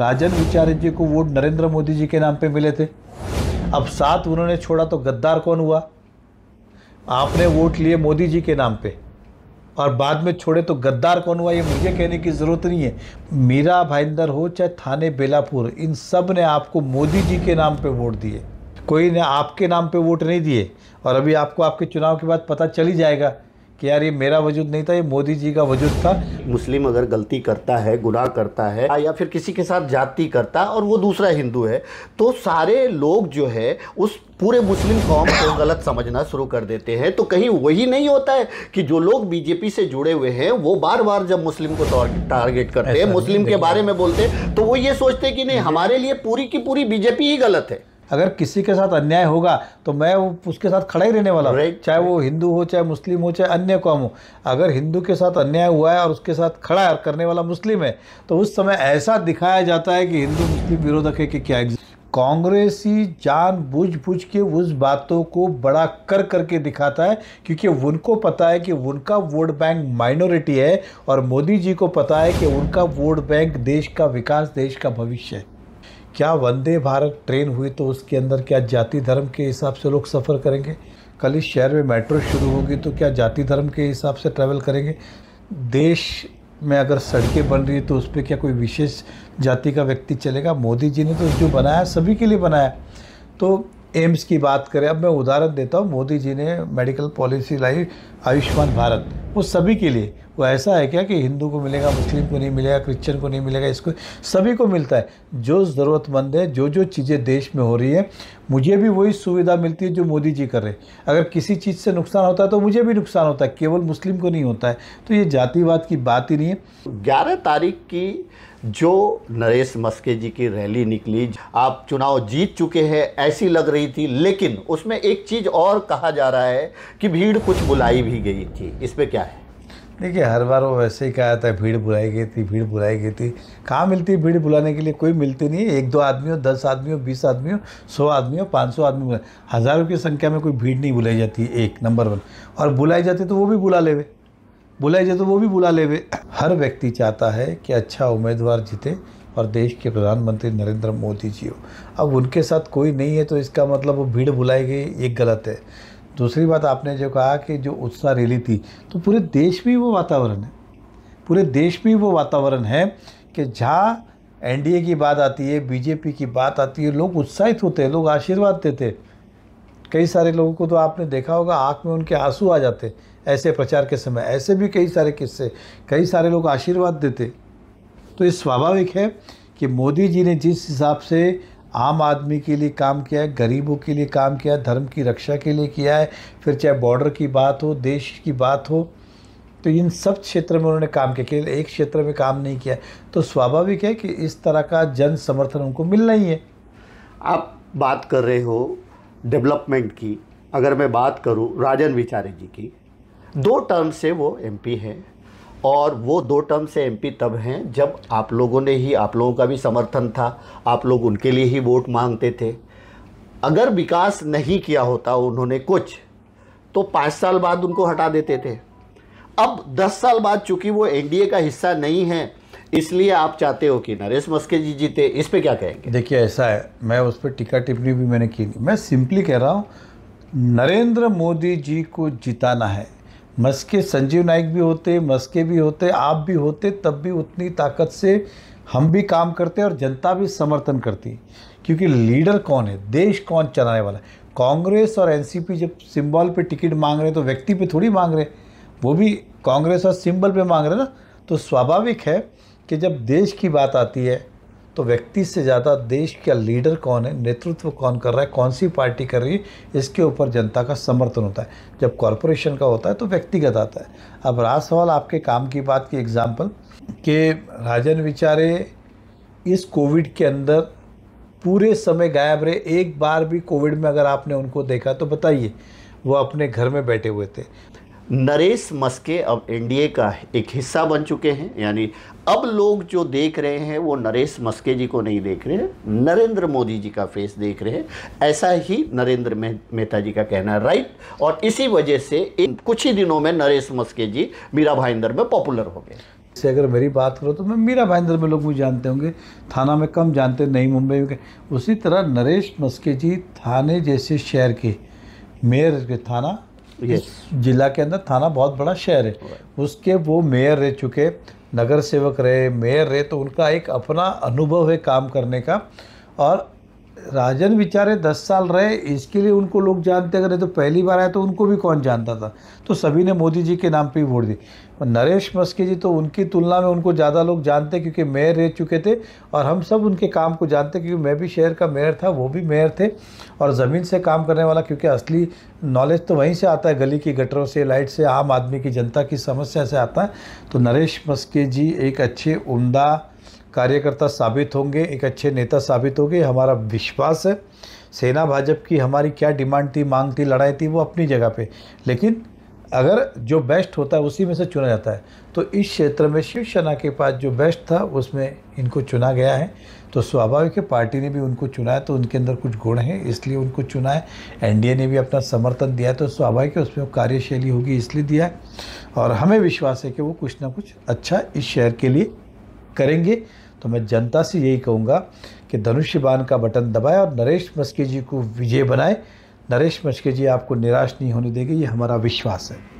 राजन विचार्य जी को वोट नरेंद्र मोदी जी के नाम पे मिले थे अब साथ उन्होंने छोड़ा तो गद्दार कौन हुआ आपने वोट लिए मोदी जी के नाम पे और बाद में छोड़े तो गद्दार कौन हुआ ये मुझे कहने की ज़रूरत नहीं है मीरा भाईंदर हो चाहे थाने बेलापुर इन सब ने आपको मोदी जी के नाम पर वोट दिए कोई ने आपके नाम पे वोट नहीं दिए और अभी आपको आपके चुनाव के बाद पता चल ही जाएगा कि यार ये मेरा वजूद नहीं था ये मोदी जी का वजूद था मुस्लिम अगर गलती करता है गुनाह करता है या फिर किसी के साथ जाति करता और वो दूसरा हिंदू है तो सारे लोग जो है उस पूरे मुस्लिम कौम को गलत समझना शुरू कर देते हैं तो कहीं वही नहीं होता है कि जो लोग बीजेपी से जुड़े हुए हैं वो बार बार जब मुस्लिम को टारगेट करते हैं मुस्लिम के बारे में बोलते हैं तो वो ये सोचते कि नहीं हमारे लिए पूरी की पूरी बीजेपी ही गलत है अगर किसी के साथ अन्याय होगा तो मैं उसके साथ खड़ा ही रहने वाला हूँ चाहे वो हिंदू हो चाहे मुस्लिम हो चाहे अन्य कौम हो अगर हिंदू के साथ अन्याय हुआ है और उसके साथ खड़ा है करने वाला मुस्लिम है तो उस समय ऐसा दिखाया जाता है कि हिंदू मुस्लिम विरोधक है कि क्या कांग्रेस ही जान बुझ बुझ के उस बातों को बड़ा कर करके दिखाता है क्योंकि उनको पता है कि उनका वोट बैंक माइनॉरिटी है और मोदी जी को पता है कि उनका वोट बैंक देश का विकास देश का भविष्य है क्या वंदे भारत ट्रेन हुई तो उसके अंदर क्या जाति धर्म के हिसाब से लोग सफ़र करेंगे कल इस शहर में मेट्रो शुरू होगी तो क्या जाति धर्म के हिसाब से ट्रैवल करेंगे देश में अगर सड़कें बन रही है तो उस पर क्या कोई विशेष जाति का व्यक्ति चलेगा मोदी जी ने तो जो बनाया सभी के लिए बनाया तो एम्स की बात करें अब मैं उदाहरण देता हूँ मोदी जी ने मेडिकल पॉलिसी लाई आयुष्मान भारत वो सभी के लिए वो ऐसा है क्या कि हिंदू को मिलेगा मुस्लिम को नहीं मिलेगा क्रिश्चियन को नहीं मिलेगा इसको सभी को मिलता है जो ज़रूरतमंद है जो जो चीज़ें देश में हो रही है मुझे भी वही सुविधा मिलती है जो मोदी जी कर रहे अगर किसी चीज़ से नुकसान होता है तो मुझे भी नुकसान होता है केवल मुस्लिम को नहीं होता है तो ये जातिवाद की बात ही नहीं है ग्यारह तारीख की जो नरेश मस्के जी की रैली निकली आप चुनाव जीत चुके हैं ऐसी लग रही थी लेकिन उसमें एक चीज़ और कहा जा रहा है कि भीड़ कुछ बुलाई भी गई थी इस पर क्या है देखिए हर बार वो वैसे ही कहा था भीड़ बुलाई गई थी भीड़ बुलाई गई थी कहाँ मिलती है भीड़ बुलाने के लिए कोई मिलती नहीं एक दो आदमी हो दस आदमी हो बीस आदमी हो सौ आदमी हो पाँच सौ आदमी हज़ारों की संख्या में कोई भीड़ नहीं बुलाई जाती एक नंबर वन और बुलाई जाती तो वो भी बुला लेवे बुलाए जाए तो वो भी बुला लेवे हर व्यक्ति चाहता है कि अच्छा उम्मीदवार जीते और देश के प्रधानमंत्री नरेंद्र मोदी जी हो अब उनके साथ कोई नहीं है तो इसका मतलब वो भीड़ बुलाई गई ये गलत है दूसरी बात आपने जो कहा कि जो उत्साह रैली थी तो पूरे देश में वो वातावरण है पूरे देश में वो वातावरण है कि जहाँ एनडीए की बात आती है बीजेपी की बात आती है लोग उत्साहित होते हैं लोग आशीर्वाद देते हैं कई सारे लोगों को तो आपने देखा होगा आँख में उनके आंसू आ जाते ऐसे प्रचार के समय ऐसे भी कई सारे किस्से कई सारे लोग आशीर्वाद देते तो ये स्वाभाविक है कि मोदी जी ने जिस हिसाब से आम आदमी के लिए काम किया है गरीबों के लिए काम किया है धर्म की रक्षा के लिए किया है फिर चाहे बॉर्डर की बात हो देश की बात हो तो इन सब क्षेत्र में उन्होंने काम किया केवल एक क्षेत्र में काम नहीं किया तो स्वाभाविक है कि इस तरह का जन समर्थन उनको मिलना ही है आप बात कर रहे हो डेवलपमेंट की अगर मैं बात करूँ राजन विचारे जी की दो टर्म से वो एमपी हैं और वो दो टर्म से एमपी तब हैं जब आप लोगों ने ही आप लोगों का भी समर्थन था आप लोग उनके लिए ही वोट मांगते थे अगर विकास नहीं किया होता उन्होंने कुछ तो पाँच साल बाद उनको हटा देते थे अब दस साल बाद चूंकि वो एनडीए का हिस्सा नहीं है इसलिए आप चाहते हो कि नरेश मस्के जी जीते इस पर क्या कहेंगे देखिए ऐसा है मैं उस पर टिका टिप्पणी भी मैंने की मैं सिंपली कह रहा हूँ नरेंद्र मोदी जी को जिताना है मस्के संजीव नाइक भी होते मस्के भी होते आप भी होते तब भी उतनी ताकत से हम भी काम करते और जनता भी समर्थन करती क्योंकि लीडर कौन है देश कौन चलाने वाला है कांग्रेस और एनसीपी जब सिंबल पे टिकट मांग रहे हैं तो व्यक्ति पे थोड़ी मांग रहे वो भी कांग्रेस और सिंबल पे मांग रहे ना तो स्वाभाविक है कि जब देश की बात आती है तो व्यक्ति से ज़्यादा देश का लीडर कौन है नेतृत्व कौन कर रहा है कौन सी पार्टी कर रही है इसके ऊपर जनता का समर्थन होता है जब कॉरपोरेशन का होता है तो व्यक्तिगत आता है अब रहा सवाल आपके काम की बात की एग्जाम्पल कि राजन विचारे इस कोविड के अंदर पूरे समय गायब रहे एक बार भी कोविड में अगर आपने उनको देखा तो बताइए वो अपने घर में बैठे हुए थे नरेश मस्के अब एनडीए का एक हिस्सा बन चुके हैं यानी अब लोग जो देख रहे हैं वो नरेश मस्के जी को नहीं देख रहे हैं नरेंद्र मोदी जी का फेस देख रहे हैं ऐसा ही नरेंद्र मेहता जी का कहना है राइट और इसी वजह से इन कुछ ही दिनों में नरेश मस्के जी मीरा भाईंदर में पॉपुलर हो गए से अगर मेरी बात करो तो मैं मीरा भाईंदर में लोग मुझे जानते होंगे थाना में कम जानते नहीं मुंबई में उसी तरह नरेश मस्के जी थाने जैसे शहर के मेयर के थाना जिला के अंदर थाना बहुत बड़ा शहर है उसके वो मेयर रह चुके नगर सेवक रहे मेयर रहे तो उनका एक अपना अनुभव है काम करने का और राजन बेचारे दस साल रहे इसके लिए उनको लोग जानते अगर तो पहली बार आए तो उनको भी कौन जानता था तो सभी ने मोदी जी के नाम पे ही वोट दी और नरेश मस्के जी तो उनकी तुलना में उनको ज़्यादा लोग जानते क्योंकि मेयर रह चुके थे और हम सब उनके काम को जानते क्योंकि मैं भी शहर का मेयर था वो भी मेयर थे और ज़मीन से काम करने वाला क्योंकि असली नॉलेज तो वहीं से आता है गली की गटरों से लाइट से आम आदमी की जनता की समस्या से आता है तो नरेश मस्के जी एक अच्छे उमदा कार्यकर्ता साबित होंगे एक अच्छे नेता साबित होंगे हमारा विश्वास है सेना भाजपा की हमारी क्या डिमांड थी मांग थी लड़ाई थी वो अपनी जगह पे लेकिन अगर जो बेस्ट होता है उसी में से चुना जाता है तो इस क्षेत्र में शिवसेना के पास जो बेस्ट था उसमें इनको चुना गया है तो स्वाभाविक है पार्टी ने भी उनको चुना है तो उनके अंदर कुछ गुण हैं इसलिए उनको चुना है एनडीए ने भी अपना समर्थन दिया है तो स्वाभाविक है उसमें कार्यशैली होगी इसलिए दिया है और हमें विश्वास है कि वो कुछ ना कुछ अच्छा इस शहर के लिए करेंगे तो मैं जनता से यही कहूँगा कि धनुष्यबान का बटन दबाएं और नरेश मस्के जी को विजय बनाएं नरेश मस्के जी आपको निराश नहीं होने देंगे ये हमारा विश्वास है